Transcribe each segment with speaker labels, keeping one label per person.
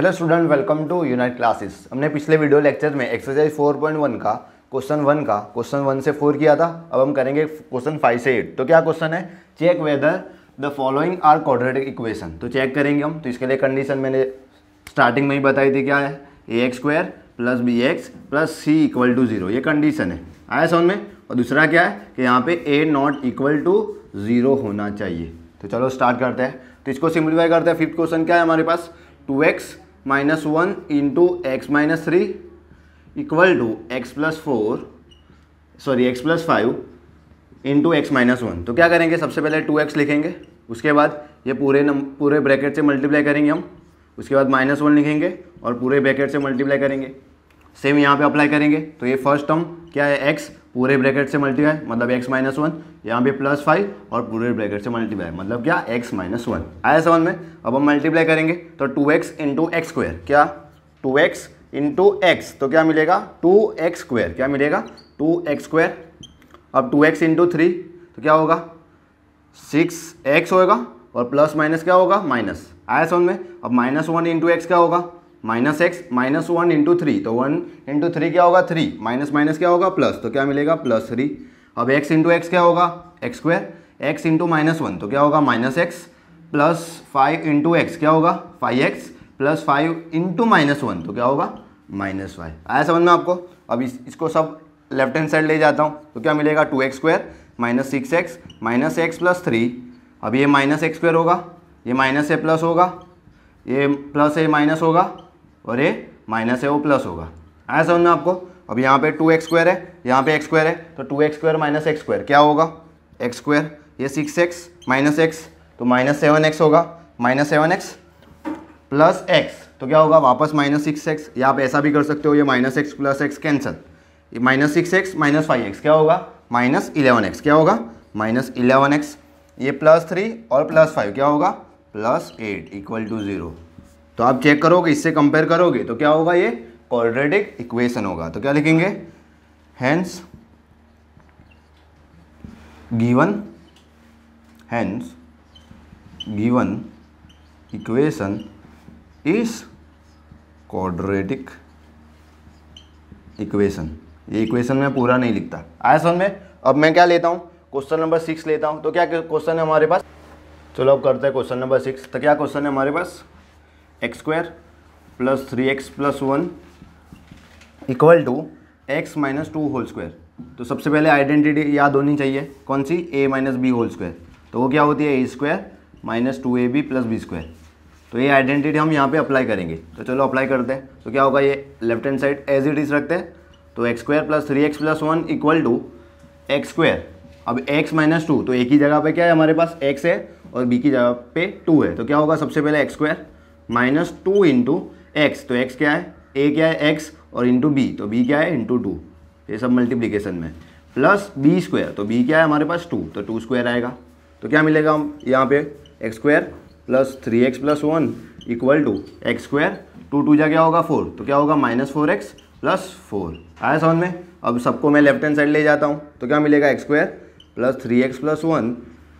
Speaker 1: hello student welcome to unite classes हमने पिछले video lecture में एक्सरसाइज 4.1 का क्वेश्चन वन का क्वेश्चन वन से फोर किया था अब हम करेंगे क्वेश्चन फाइव से एट तो क्या क्वेश्चन है check whether the following are quadratic equation तो चेक करेंगे हम तो इसके लिए कंडीशन मैंने स्टार्टिंग में ही बताई थी क्या है A x square plus B x plus C equal to zero ये कंडीशन है आया सोन में और दूसरा क्या है कि यहाँ पे A not equal to zero होना चाहिए तो चलो स्टार्ट करते हैं तो इसको सिंप्लीफाई करते हैं फिफ्थ क्वेश्चन क्या है हमारे पास two x minus one into x minus three equal to x plus four sorry x plus five into x minus one तो क्या करेंगे सबसे पहले टू एक्स लिखेंगे उसके बाद ये पूरे नम पूरे ब्रैकेट से मल्टीप्लाई करेंगे हम उसके बाद माइनस वन लिखेंगे और पूरे ब्रैकेट से मल्टीप्लाई करेंगे सेम यहाँ पे अप्लाई करेंगे तो ये फर्स्ट टर्म क्या है एक्स पूरे ब्रैकेट से मल्टीप्लाई मतलब एक्स माइनस वन यहाँ पे प्लस फाइव और पूरे ब्रैकेट से मल्टीप्लाई मतलब क्या एक्स माइनस वन आया सवाल में अब हम मल्टीप्लाई करेंगे तो two x into x square क्या टू एक्स इंटू एक्स तो क्या मिलेगा टू एक्स स्क्वायर क्या मिलेगा टू एक्स स्क्वायर अब टू एक्स इंटू थ्री तो क्या होगा सिक्स एक्स होएगा और प्लस माइनस क्या होगा माइनस आया सवाल में अब माइनस वन इंटू एक्स क्या होगा minus x minus one into three तो वन इंटू थ्री क्या होगा थ्री माइनस माइनस क्या होगा प्लस तो क्या मिलेगा प्लस थ्री अब एक्स इंटू एक्स क्या होगा x square x into minus one तो क्या होगा minus x plus five into x क्या होगा five x plus five into minus one तो क्या होगा माइनस फाइव आया समझ में आपको अब इस, इसको सब लेफ्ट हैंड साइड ले जाता हूँ तो क्या मिलेगा two x square minus six x minus x plus three अब ये माइनस एक्स स्क्वायर होगा ये माइनस ए प्लस होगा ये प्लस ए माइनस होगा और ये माइनस है वो प्लस होगा आया समझ में आपको अब यहाँ पे टू एक्स स्क्वायर है यहाँ पे एक्स स्क्वायर है तो two x square minus x square क्या होगा एक्स स्क्वायर ये सिक्स एक्स माइनस एक्स तो माइनस सेवन एक्स होगा minus seven x plus x तो क्या होगा वापस माइनस सिक्स एक्स या आप ऐसा भी कर सकते हो ये minus x plus x cancel minus six x minus five x क्या होगा माइनस इलेवन एक्स क्या होगा माइनस इलेवन एक्स ये प्लस थ्री और प्लस फाइव क्या होगा plus eight equal to zero तो आप चेक करोगे इससे कंपेयर करोगे तो क्या होगा ये क्वाड्रेटिक इक्वेशन होगा तो क्या लिखेंगे hence given hence given equation is quadratic equation ये इक्वेशन में पूरा नहीं लिखता आया समझ में अब मैं क्या लेता हूँ क्वेश्चन नंबर सिक्स लेता हूँ तो क्या क्वेश्चन है हमारे पास चलो अब करते हैं क्वेश्चन नंबर सिक्स तो क्या क्वेश्चन है हमारे पास x square plus three x plus one equal to x minus two whole square तो सबसे पहले आइडेंटिटी याद होनी चाहिए कौन सी A minus B whole square तो वो क्या होती है A square minus two A B plus B square तो ये आइडेंटिटी हम यहाँ पे अप्लाई करेंगे तो चलो अप्लाई करते हैं तो क्या होगा ये left hand side as it is रखते हैं तो x square plus three x plus one equal to x square अब एक्स माइनस टू तो एक ही जगह पे क्या है हमारे पास एक्स है और बी की जगह पे टू है तो क्या होगा सबसे पहले x square minus two into x तो एक्स क्या है ए क्या है एक्स और इंटू बी तो बी क्या है इंटू टू ये सब मल्टीप्लीकेशन में प्लस बी स्क्वायर तो बी क्या है हमारे पास टू तो टू स्क्वायर आएगा तो क्या मिलेगा हम यहाँ पे x square plus three x plus one equal to x square two two जा क्या होगा फोर तो क्या होगा minus four x plus four आया समझ में अब सबको मैं लेफ्ट हैंड साइड ले जाता हूँ तो क्या मिलेगा x square plus three x plus one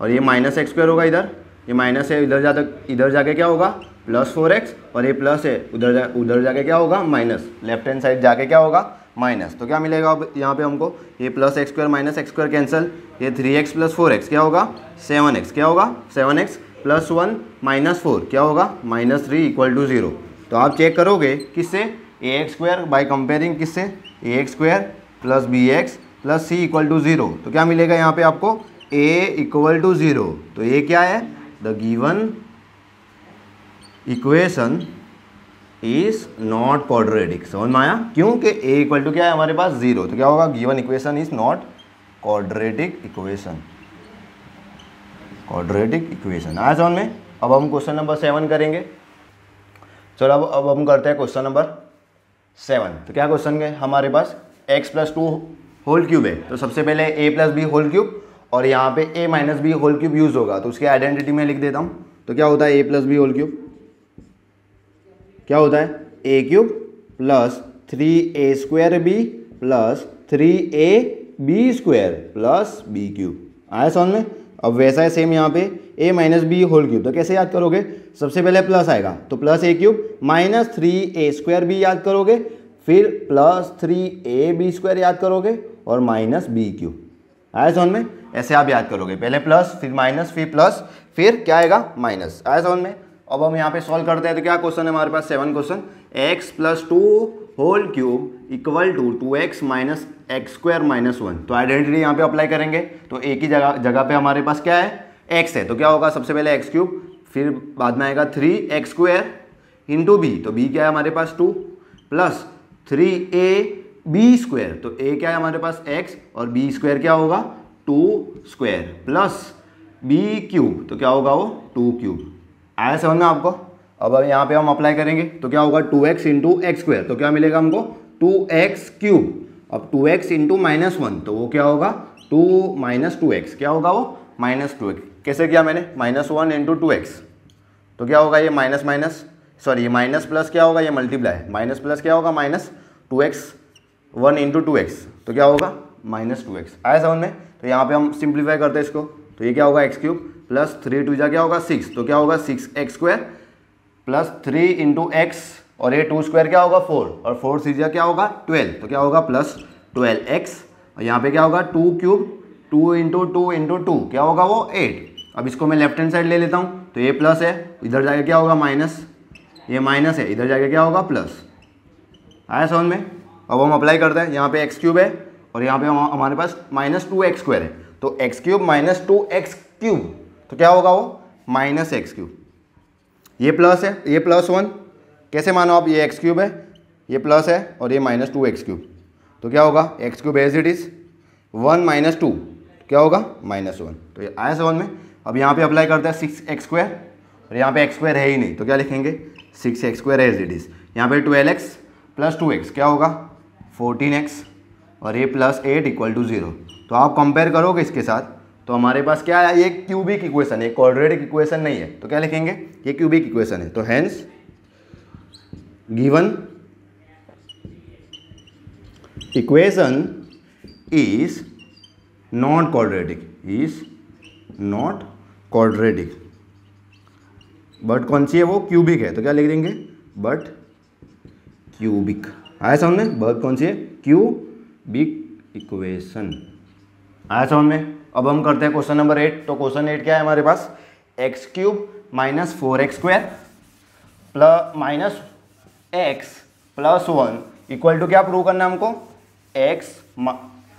Speaker 1: और ये माइनस एक्स स्क्वायर होगा इधर ये माइनस है इधर जा इधर जाके क्या होगा प्लस फोर एक्स और ये प्लस है उधर जा उधर जाके क्या होगा माइनस लेफ्ट हैंड साइड जाके क्या होगा माइनस तो क्या मिलेगा अब यहाँ पे हमको ये plus x square minus x square cancel ये three x plus four x क्या होगा सेवन एक्स क्या होगा seven x plus one minus four क्या होगा minus three equal to zero तो आप चेक करोगे किससे ए एक्स स्क्वायर बाई कंपेयरिंग किससे ए x square plus B x plus C equal to zero तो क्या मिलेगा यहाँ पे आपको ए इक्वल टू ज़ीरो तो ये क्या है the given equation is not quadratic समझ में आया क्योंकि ए इक्वल टू क्या है हमारे पास जीरो तो क्या होगा given equation is not quadratic equation quadratic equation आया समझ में अब हम क्वेश्चन नंबर सेवन करेंगे चलो अब अब हम करते हैं क्वेश्चन नंबर सेवन तो क्या क्वेश्चन है हमारे पास x plus two whole cube है तो सबसे पहले A plus B whole cube और यहाँ पे A minus B whole cube use होगा तो उसकी आइडेंटिटी में लिख देता हूँ तो क्या होता है A plus B whole cube क्या होता है A cube plus three A square B plus three A B square plus B cube आया समझ में अब वैसा है सेम यहाँ पे A minus B whole cube तो कैसे याद करोगे सबसे पहले प्लस आएगा तो plus A cube minus three A square B याद करोगे फिर plus three A B square याद करोगे और माइनस बी क्यूब आया समझ में ऐसे आप याद करोगे पहले प्लस फिर माइनस फिर प्लस फिर क्या आएगा माइनस आया समझ में अब हम यहाँ पे सॉल्व करते हैं तो क्या क्वेश्चन है हमारे पास seven question x plus two whole cube equal to two x minus x square minus one तो आइडेंटिटी यहाँ पे अप्लाई करेंगे तो एक ही जगह जगह पे हमारे पास क्या है एक्स है तो क्या होगा सबसे पहले एक्स क्यूब फिर बाद में आएगा three x square into b तो बी क्या है हमारे पास two plus three A B square तो ए क्या है हमारे पास एक्स और बी स्क्वायर क्या होगा two square plus B cube तो क्या होगा वो टू क्यूब आया समझ में आपको अब अब यहाँ पे हम अप्लाई करेंगे तो क्या होगा two x into x square तो क्या मिलेगा हमको टू एक्स क्यूब अब two x into minus one तो वो क्या होगा टू माइनस टू एक्स क्या होगा वो माइनस टू एक्स कैसे किया मैंने minus one into two x तो क्या होगा ये माइनस माइनस सॉरी ये माइनस प्लस क्या होगा ये मल्टीप्लाई माइनस प्लस क्या होगा minus two x one into two x तो क्या होगा माइनस टू एक्स आया समझ में तो यहाँ पे हम सिंप्लीफाई करते हैं इसको तो ये क्या होगा x cube plus three two जा क्या होगा सिक्स तो क्या होगा six x square plus three into x और ये टू स्क्वायर क्या होगा फोर और फोर सीजा क्या होगा ट्वेल्व तो क्या होगा प्लस ट्वेल्व एक्स और यहाँ पे क्या होगा two cube two into two into two क्या होगा वो एट अब इसको मैं लेफ्ट हैंड साइड ले लेता हूँ तो ये प्लस है इधर जाके क्या होगा माइनस ये माइनस है इधर जाके क्या होगा प्लस आया सवन में अब हम अप्लाई करते हैं यहाँ पे एक्स क्यूब है और यहाँ पे हमारे पास माइनस टू एक्स स्क्वायर है तो x cube minus two x cube तो क्या होगा वो माइनस एक्स क्यूब ये प्लस है ये प्लस वन कैसे मानो आप ये एक्स क्यूब है ये प्लस है और ये माइनस टू एक्स क्यूब तो क्या होगा x cube as it is one minus two क्या होगा माइनस वन तो ये आया सवन में अब यहाँ पे अप्लाई करते हैं सिक्स एक्स स्क्वायर और यहाँ पे एक्स स्क्वायर है ही नहीं तो क्या लिखेंगे six x square as it is यहाँ पे twelve x plus two x क्या होगा फोर्टीन एक्स और ये plus eight equal to zero तो आप कंपेयर करोगे इसके साथ तो हमारे पास क्या है ये क्यूबिक इक्वेशन है क्वाड्रेटिक इक्वेशन नहीं है तो क्या लिखेंगे ये क्यूबिक इक्वेशन है तो hence given equation is not quadratic is not quadratic but कौन सी है वो क्यूबिक है तो क्या लिख देंगे बट क्यूबिक आया सामने बट कौन सी है क्यूबिक इक्वेशन आया समझ में अब हम करते हैं क्वेश्चन नंबर एट तो क्वेश्चन एट क्या है हमारे पास x cube minus four x square plus minus x plus one equal to क्या प्रूव करना हमको एक्स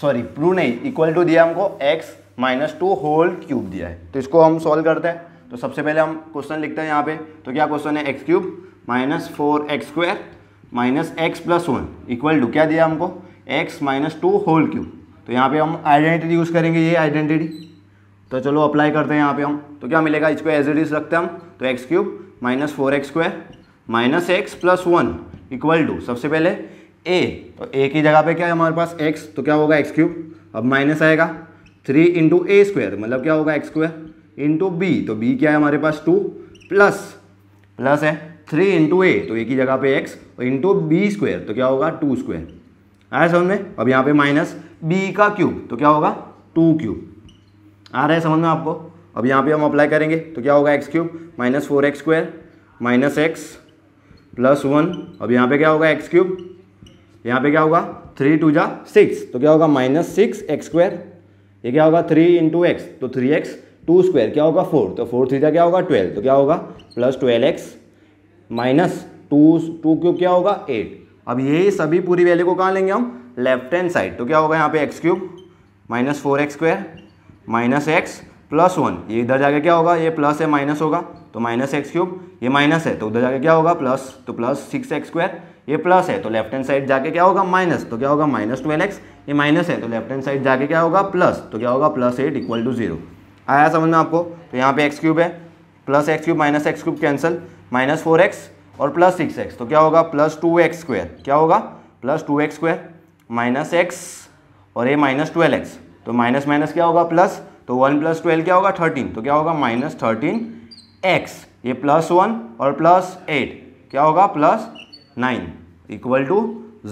Speaker 1: सॉरी प्रूव नहीं इक्वल टू दिया हमको x minus two whole cube दिया है तो इसको हम सॉल्व करते हैं तो सबसे पहले हम क्वेश्चन लिखते हैं यहाँ पे तो क्या क्वेश्चन है x cube minus four x square minus x plus one equal to क्या दिया हमको x minus two whole cube तो यहाँ पे हम आइडेंटिटी यूज़ करेंगे ये आइडेंटिटी तो चलो अप्लाई करते हैं यहाँ पे हम तो क्या मिलेगा इसको एज इट इज़ रखते हैं हम तो x cube minus four x square minus x plus one equal to सबसे पहले ए तो ए की जगह पे क्या है हमारे पास एक्स तो क्या होगा एक्स क्यूब अब माइनस आएगा थ्री इंटू ए स्क्वायर मतलब क्या होगा एक्स स्क्वायर इंटू बी तो बी क्या है हमारे पास टू प्लस प्लस है थ्री इंटू ए तो ए की जगह पे एक्स और इंटू बी स्क्वायर तो क्या होगा टू स्क्वायर आया समझ में अब यहाँ पे माइनस बी का क्यूब तो क्या होगा टू क्यूब आ रहा है समझ में आपको अब यहाँ पे हम अप्लाई करेंगे तो क्या होगा x cube minus four x square minus x plus one अब यहाँ पे क्या होगा एक्स क्यूब यहाँ पे क्या होगा थ्री टू जा सिक्स तो क्या होगा माइनस सिक्स एक्स स्क्वायर ये क्या होगा थ्री इंटू एक्स तो थ्री एक्स टू स्क्वायर क्या होगा फोर तो फोर थ्री का क्या होगा ट्वेल्व तो क्या होगा plus twelve x minus two two cube क्या होगा एट अब ये सभी पूरी वैल्यू को कहाँ लेंगे हम लेफ्ट हैंड साइड तो क्या होगा यहाँ पे x cube minus four x square minus x plus one ये इधर जाके क्या होगा ये प्लस है माइनस होगा तो माइनस एक्स क्यूब ये माइनस है तो उधर जाके क्या होगा प्लस तो प्लस सिक्स एक्स स्क्वायर ये प्लस है तो लेफ्ट हैंड साइड जाके क्या होगा माइनस तो क्या होगा माइनस ट्वेल्व एक्स ये माइनस है तो लेफ्ट हैंड साइड जाके क्या होगा प्लस तो क्या होगा plus eight equal to zero आया समझ में आपको तो यहाँ पे एक्स क्यूब है plus x cube minus x cube cancel minus four x और प्लस सिक्स एक्स तो क्या होगा प्लस टू एक्स स्क्वायर क्या होगा plus two x square minus x और ए माइनस ट्वेल्व एक्स तो माइनस माइनस क्या होगा प्लस तो वन प्लस ट्वेल्व क्या होगा थर्टीन तो क्या होगा माइनस थर्टीन एक्स ये प्लस वन और प्लस एट क्या होगा plus nine equal to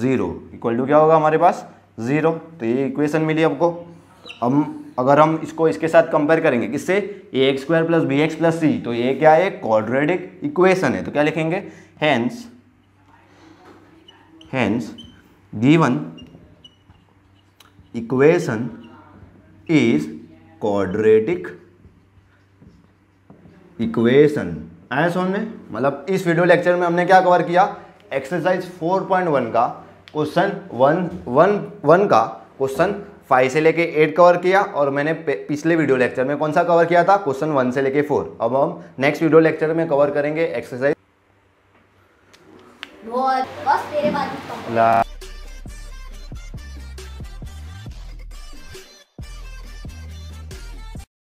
Speaker 1: zero equal to क्या होगा हमारे पास ज़ीरो तो ये इक्वेशन मिली आपको हम अगर हम इसको इसके साथ कंपेयर करेंगे किससे ए x square plus B x plus c तो ये क्या है क्वाड्रेटिक इक्वेशन है तो क्या लिखेंगे hence hence given equation is quadratic equation आए समझ में मतलब इस वीडियो लेक्चर में हमने क्या कवर किया एक्सरसाइज 4.1 का क्वेश्चन वन वन वन का क्वेश्चन फाइव से लेके एट कवर किया और मैंने पिछले वीडियो लेक्चर में कौन सा कवर किया था क्वेश्चन वन से लेके फोर अब हम नेक्स्ट वीडियो लेक्चर में कवर करेंगे एक्सरसाइज बस तेरे बाद